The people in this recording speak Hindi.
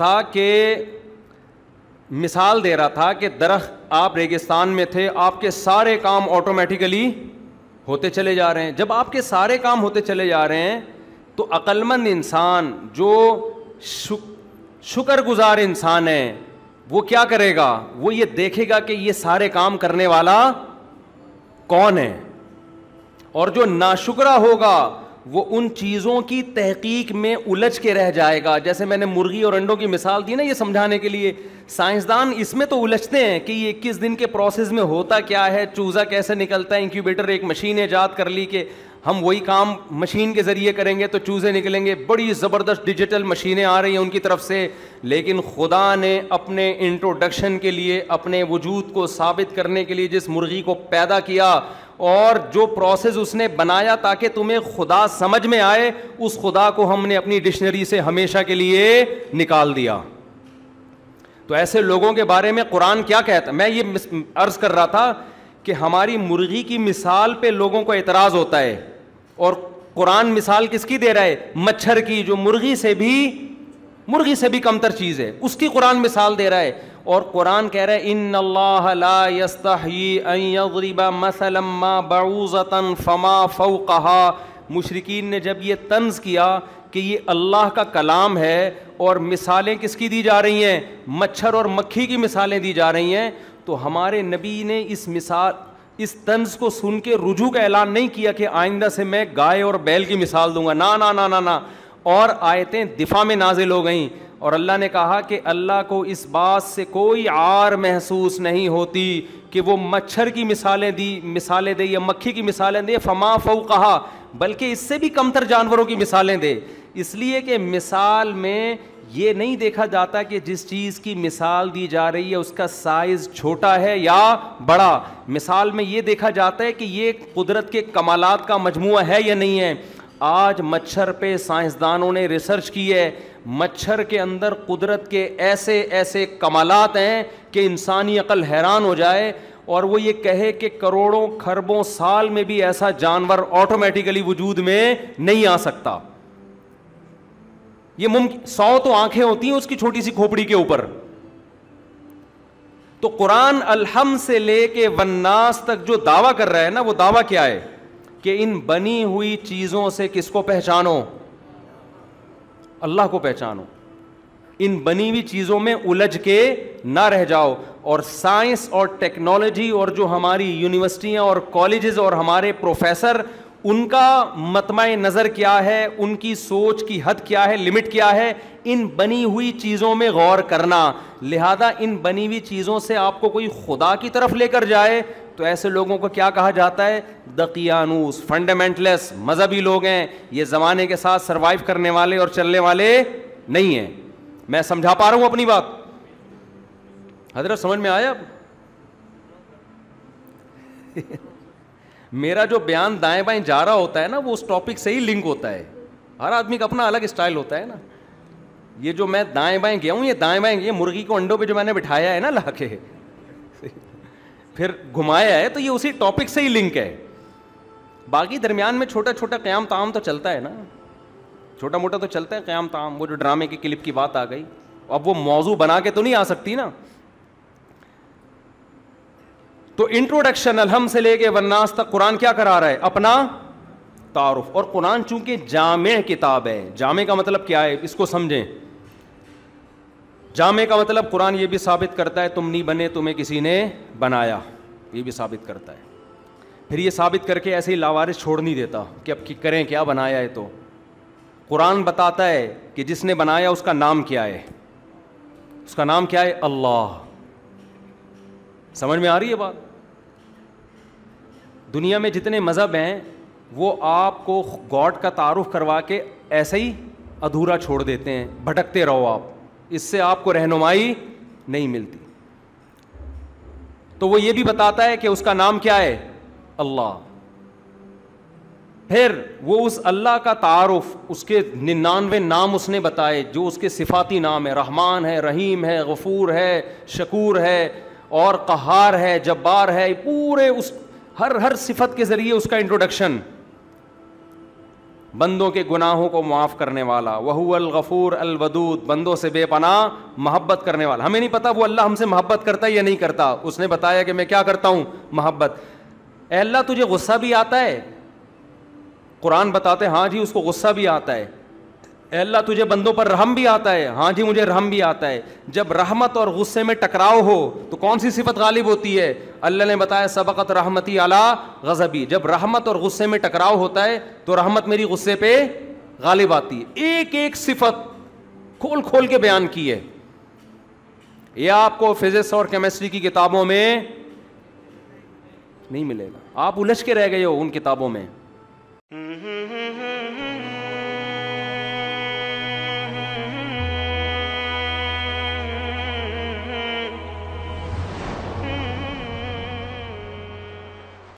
था कि मिसाल दे रहा था कि दरख्त आप रेगिस्तान में थे आपके सारे काम ऑटोमेटिकली होते चले जा रहे हैं जब आपके सारे काम होते चले जा रहे हैं तो अक्लमंद इंसान जो शु, शुक्रगुजार इंसान है वो क्या करेगा वो ये देखेगा कि ये सारे काम करने वाला कौन है और जो नाशुकरा होगा वो उन चीज़ों की तहकीक में उलझ के रह जाएगा जैसे मैंने मुर्गी और अंडों की मिसाल दी ना ये समझाने के लिए साइंसदान इसमें तो उलझते हैं कि ये इक्कीस दिन के प्रोसेस में होता क्या है चूज़ा कैसे निकलता है इंक्यूबेटर एक मशीन है ईजाद कर ली कि हम वही काम मशीन के ज़रिए करेंगे तो चूज़े निकलेंगे बड़ी ज़बरदस्त डिजिटल मशीनें आ रही हैं उनकी तरफ से लेकिन खुदा ने अपने इंट्रोडक्शन के लिए अपने वजूद को साबित करने के लिए जिस मुर्गी को पैदा किया और जो प्रोसेस उसने बनाया ताकि तुम्हें खुदा समझ में आए उस खुदा को हमने अपनी डिक्शनरी से हमेशा के लिए निकाल दिया तो ऐसे लोगों के बारे में कुरान क्या कहता मैं ये अर्ज़ कर रहा था कि हमारी मुर्गी की मिसाल पे लोगों को एतराज़ होता है और कुरान मिसाल किसकी दे रहा है मच्छर की जो मुर्गी से भी मुर्गी से भी कमतर चीज़ है उसकी कुरान मिसाल दे रहा है और कुरान कह रहे इन अल्लाहरीबा मसलम्मा बाऊज़तन फ़मा फ़ो कहा मशरकिन ने जब यह तंज किया कि ये अल्लाह का कलाम है और मिसालें किसकी दी जा रही हैं मच्छर और मक्खी की मिसालें दी जा रही हैं तो हमारे नबी ने इस मिसाल इस तंज को सुन के रुझू का ऐलान नहीं किया कि आइंदा से मैं गाय और बैल की मिसाल दूंगा ना ना ना ना ना और आयतें दिफा में नाजिल हो गईं और अल्लाह ने कहा कि अल्लाह को इस बात से कोई आर महसूस नहीं होती कि वो मच्छर की मिसालें दी मिसालें दे या मक्खी की मिसालें दे फमा फऊ कहा बल्कि इससे भी कमतर जानवरों की मिसालें दे इसलिए कि मिसाल में ये नहीं देखा जाता कि जिस चीज़ की मिसाल दी जा रही है उसका साइज़ छोटा है या बड़ा मिसाल में ये देखा जाता है कि ये कुदरत के कमालात का मजमू है या नहीं है आज मच्छर पे साइंसदानों ने रिसर्च की है मच्छर के अंदर कुदरत के ऐसे ऐसे कमालत हैं कि इंसानी अकल हैरान हो जाए और वो ये कहे कि करोड़ों खरबों साल में भी ऐसा जानवर ऑटोमेटिकली वजूद में नहीं आ सकता ये मुमकिन सौ तो आंखें होती हैं उसकी छोटी सी खोपड़ी के ऊपर तो कुरान अलहम से लेके वन्नास तक जो दावा कर रहा है ना वो दावा क्या है कि इन बनी हुई चीज़ों से किसको पहचानो अल्लाह को पहचानो इन बनी हुई चीज़ों में उलझ के ना रह जाओ और साइंस और टेक्नोलॉजी और जो हमारी यूनिवर्सिटियां और कॉलेजेस और हमारे प्रोफेसर उनका मतम नज़र क्या है उनकी सोच की हद क्या है लिमिट क्या है इन बनी हुई चीज़ों में गौर करना लिहाजा इन बनी हुई चीज़ों से आपको कोई खुदा की तरफ लेकर जाए तो ऐसे लोगों को क्या कहा जाता है दकियानूस फंडामेंटलिस मज़हबी लोग हैं ये ज़माने के साथ सर्वाइव करने वाले और चलने वाले नहीं हैं मैं समझा पा रहा हूं अपनी बात हजरत समझ में आया अब मेरा जो बयान दाएं बाएं जा रहा होता है ना वो उस टॉपिक से ही लिंक होता है हर आदमी का अपना अलग स्टाइल होता है ना ये जो मैं दाएं बाएं गया हूँ ये दाएं बाएं गया मुर्गी को अंडों पे जो मैंने बिठाया है ना लाके फिर घुमाया है तो ये उसी टॉपिक से ही लिंक है बाकी दरमियान में छोटा छोटा क्याम ताम तो चलता है ना छोटा मोटा तो चलता है क्याम ताम वो जो ड्रामे की क्लिप की बात आ गई अब वो मौजू बना के तो नहीं आ सकती ना तो इंट्रोडक्शन अलहम से लेके वन्नास तक कुरान क्या करा रहा है अपना तारुफ और कुरान चूंकि जामे किताब है जामे का मतलब क्या है इसको समझें जामे का मतलब कुरान ये भी साबित करता है तुम नहीं बने तुम्हें किसी ने बनाया ये भी साबित करता है फिर ये साबित करके ऐसे ही लावारिस छोड़ नहीं देता कि अब कि करें क्या बनाया है तो कुरान बताता है कि जिसने बनाया उसका नाम क्या है उसका नाम क्या है अल्लाह समझ में आ रही है बात दुनिया में जितने मज़हब हैं वो आपको गॉड का तारुफ करवा के ऐसे ही अधूरा छोड़ देते हैं भटकते रहो आप इससे आपको रहनुमाई नहीं मिलती तो वो ये भी बताता है कि उसका नाम क्या है अल्लाह फिर वो उस अल्लाह का तारफ़ उसके निन्यानवे नाम उसने बताए जो उसके सिफाती नाम है रहमान है रहीम है गफूर है शकूर है और कहार है जब्बार है पूरे उस हर हर सिफत के ज़रिए उसका इंट्रोडक्शन बंदों के गुनाहों को माफ़ करने वाला वहूल गफ़ूर अलवदूद बंदों से बेपनाह मोहब्बत करने वाला हमें नहीं पता वो अल्लाह हमसे मोहब्बत करता है या नहीं करता उसने बताया कि मैं क्या करता हूँ मोहब्बत अल्लाह तुझे गुस्सा भी आता है कुरान बताते हाँ जी उसको गुस्सा भी आता है अल्लाह तुझे बंदों पर रहम भी आता है हाँ जी मुझे रहम भी आता है जब रहमत और गुस्से में टकराव हो तो कौन सी सिफत गालिब होती है अल्लाह ने बताया सबकत रहमती आला गजबी जब रहमत और गुस्से में टकराव होता है तो रहमत मेरी गुस्से पे गालिब आती है एक एक सिफत खोल खोल के बयान की है यह आपको फिजिक्स और केमिस्ट्री की किताबों में नहीं मिलेगा आप उलझ के रह गए हो उन किताबों में